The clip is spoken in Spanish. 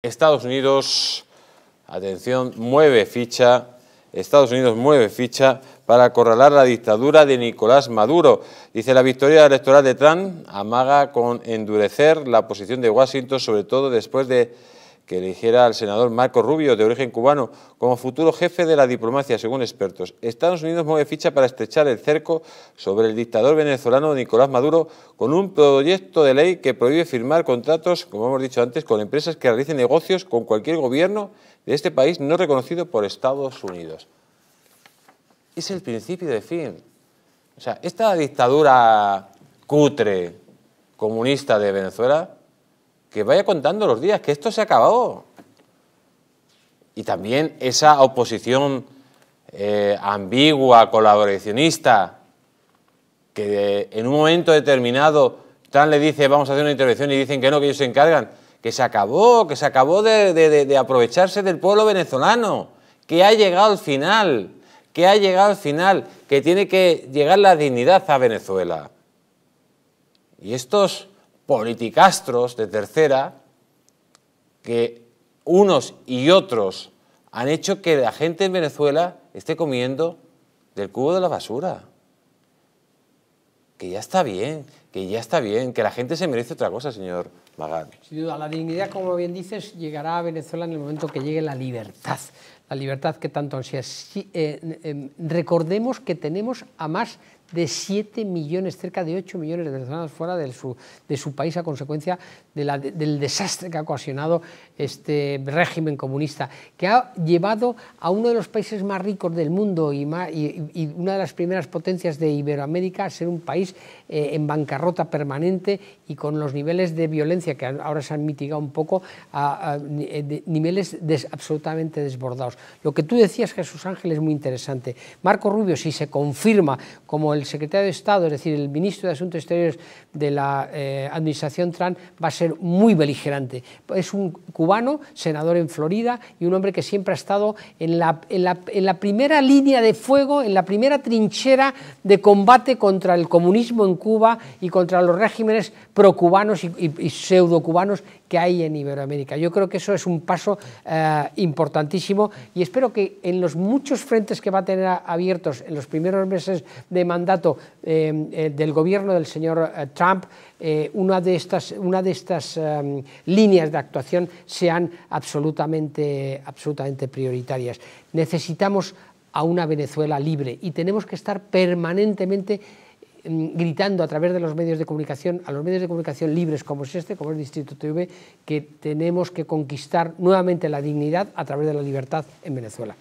Estados Unidos, atención, mueve ficha, Estados Unidos mueve ficha para acorralar la dictadura de Nicolás Maduro. Dice la victoria electoral de Trump amaga con endurecer la posición de Washington, sobre todo después de que eligiera al senador Marco Rubio, de origen cubano, como futuro jefe de la diplomacia, según expertos. Estados Unidos mueve ficha para estrechar el cerco sobre el dictador venezolano Nicolás Maduro con un proyecto de ley que prohíbe firmar contratos, como hemos dicho antes, con empresas que realicen negocios con cualquier gobierno de este país no reconocido por Estados Unidos. Es el principio de fin. O sea, esta dictadura cutre comunista de Venezuela que vaya contando los días, que esto se ha acabado. Y también esa oposición eh, ambigua, colaboracionista, que en un momento determinado Trump le dice vamos a hacer una intervención y dicen que no, que ellos se encargan, que se acabó, que se acabó de aprovecharse del pueblo venezolano, que ha llegado al final, que ha llegado al final, que tiene que llegar la dignidad a Venezuela. Y estos politicastros de tercera que unos y otros han hecho que la gente en Venezuela esté comiendo del cubo de la basura. Que ya está bien, que ya está bien, que la gente se merece otra cosa, señor Magán. Sin duda, la dignidad, como bien dices, llegará a Venezuela en el momento que llegue la libertad. La libertad que tanto ansias. Eh, eh, recordemos que tenemos a más de 7 millones, cerca de 8 millones de personas fuera de su, de su país a consecuencia del desastre que ha ocasionado este régimen comunista, que ha llevado a uno de los países más ricos del mundo y, y, una de las primeras potencias de Iberoamérica a ser un país eh, en bancarrota permanente y con los niveles de violencia que ahora se han mitigado un poco a, eh, niveles absolutamente desbordados. Lo que tú decías, Jesús Ángel, es muy interesante. Marco Rubio, si se confirma como el el secretario de Estado, es decir, el ministro de Asuntos Exteriores de la eh, administración Trump, va a ser muy beligerante. Es un cubano, senador en Florida y un hombre que siempre ha estado en la, en la, primera línea de fuego, en la primera trinchera de combate contra el comunismo en Cuba y contra los regímenes procubanos y, y, y pseudocubanos que hay en Iberoamérica. Yo creo que eso es un paso eh, importantísimo y espero que en los muchos frentes que va a tener abiertos en los primeros meses de mandato, dato eh, eh, del gobierno del señor eh, Trump, una de estas, una de estas em, líneas de actuación sean absolutamente, absolutamente prioritarias. Necesitamos a una Venezuela libre y tenemos que estar permanentemente em, gritando a través de los medios de comunicación, a los medios de comunicación libres como es este, como es el Distrito TV, que tenemos que conquistar nuevamente la dignidad a través de la libertad en Venezuela.